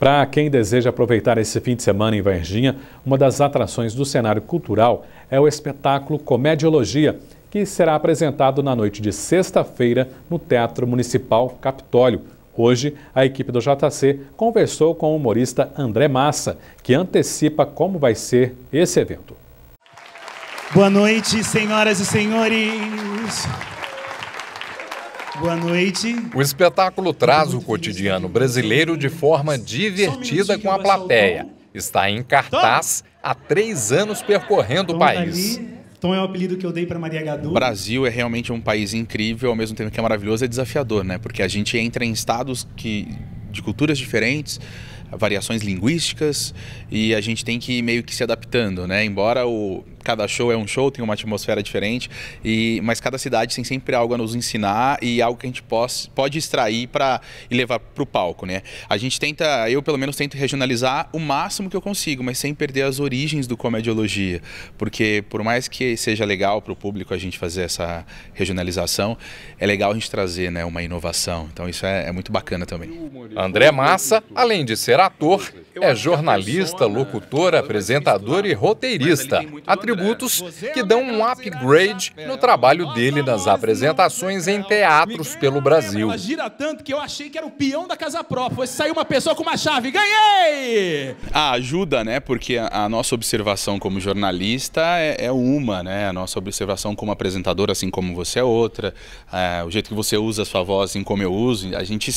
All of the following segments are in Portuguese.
Para quem deseja aproveitar esse fim de semana em Varginha, uma das atrações do cenário cultural é o espetáculo Comediologia, que será apresentado na noite de sexta-feira no Teatro Municipal Capitólio. Hoje, a equipe do JC conversou com o humorista André Massa, que antecipa como vai ser esse evento. Boa noite, senhoras e senhores. Boa noite. O espetáculo traz o cotidiano né? brasileiro de forma divertida com a plateia. Está em cartaz há três anos percorrendo o tá país. Tom é o apelido que eu dei para Maria Gadu. O Brasil é realmente um país incrível, ao mesmo tempo que é maravilhoso, é desafiador, né? Porque a gente entra em estados que de culturas diferentes, variações linguísticas, e a gente tem que ir meio que se adaptando, né? Embora o cada show é um show, tem uma atmosfera diferente, e mas cada cidade tem sempre algo a nos ensinar e algo que a gente pode, pode extrair para e levar para o palco, né? A gente tenta, eu pelo menos tento regionalizar o máximo que eu consigo, mas sem perder as origens do comediologia, porque por mais que seja legal para o público a gente fazer essa regionalização, é legal a gente trazer, né, uma inovação. Então isso é, é muito bacana também. André Massa, além de ser ator, é jornalista, locutor, é apresentador e roteirista atributos é, que é dão um upgrade no trabalho dele nas apresentações em teatros pelo Brasil. gira tanto que eu achei que era o peão da casa própria. Foi sair uma pessoa com uma chave. Ganhei! A ah, ajuda, né? Porque a nossa observação como jornalista é, é uma, né? A nossa observação como apresentador, assim como você é outra. o jeito que você usa a sua voz, assim como eu uso. A gente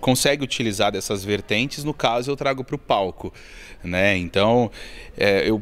consegue utilizar dessas vertentes. No caso, eu trago para o palco, né? Então, é, eu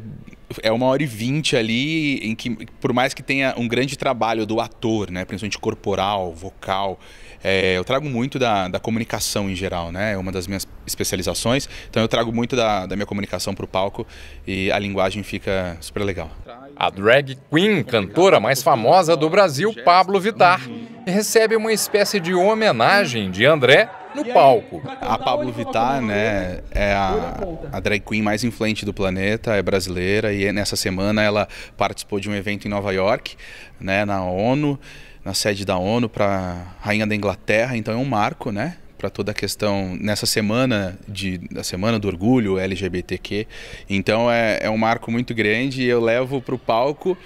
é uma hora e vinte ali em que, por mais que tenha um grande trabalho do ator, né, principalmente corporal, vocal, é, eu trago muito da, da comunicação em geral, né, é uma das minhas especializações, então eu trago muito da, da minha comunicação para o palco e a linguagem fica super legal. A drag queen, cantora mais famosa do Brasil, Pablo Vittar, recebe uma espécie de homenagem de André no palco. A Pablo Vittar, né, é a, a drag queen mais influente do planeta, é brasileira e nessa semana ela participou de um evento em Nova York, né, na ONU, na sede da ONU para rainha da Inglaterra, então é um marco, né, para toda a questão nessa semana de, da semana do orgulho LGBTQ. Então é, é um marco muito grande e eu levo para o palco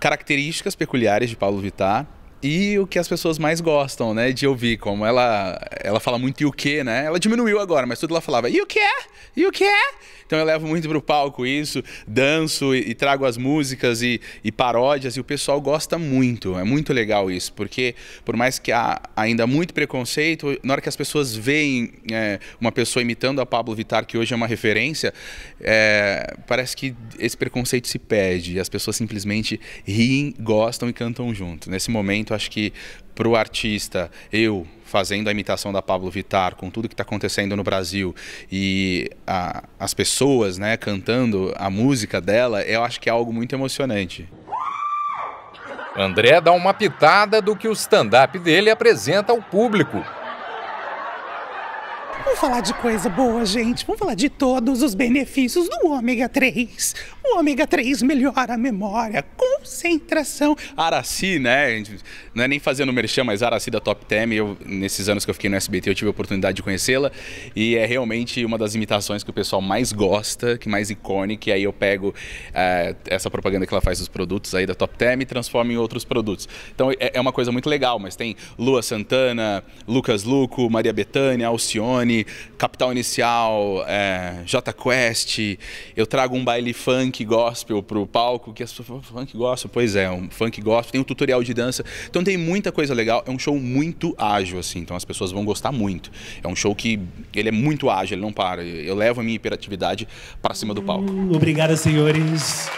características peculiares de Paulo Vittar e o que as pessoas mais gostam, né, de ouvir, como ela ela fala muito e o que, né? Ela diminuiu agora, mas tudo ela falava e o que é, e o que é. Então eu levo muito pro palco isso, danço e, e trago as músicas e, e, paródias e o pessoal gosta muito. É muito legal isso, porque por mais que há ainda muito preconceito, na hora que as pessoas veem é, uma pessoa imitando a Pablo Vitar que hoje é uma referência, é, parece que esse preconceito se perde. As pessoas simplesmente riem, gostam e cantam junto. Nesse momento momento, acho que para o artista, eu fazendo a imitação da Pablo Vitar, com tudo que está acontecendo no Brasil e a, as pessoas, né, cantando a música dela, eu acho que é algo muito emocionante. André dá uma pitada do que o stand-up dele apresenta ao público. Vamos falar de coisa boa, gente. Vamos falar de todos os benefícios do ômega 3. O ômega 3 melhora a memória, concentração. Araci, né? Não é nem fazendo merchan, mas Araci da Top Tem. Eu, nesses anos que eu fiquei no SBT, eu tive a oportunidade de conhecê-la. E é realmente uma das imitações que o pessoal mais gosta, que mais icônica. E aí eu pego é, essa propaganda que ela faz dos produtos aí da Top Tem e transformo em outros produtos. Então é, é uma coisa muito legal, mas tem Lua Santana, Lucas Luco, Maria Bethânia, Alcione. Capital Inicial, é, J Quest. Eu trago um baile funk gospel pro palco, que as pessoas falam, funk gospel? Pois é, um funk gospel. Tem um tutorial de dança. Então tem muita coisa legal. É um show muito ágil, assim. Então as pessoas vão gostar muito. É um show que ele é muito ágil, ele não para. Eu levo a minha hiperatividade para cima do palco. Obrigado, senhores.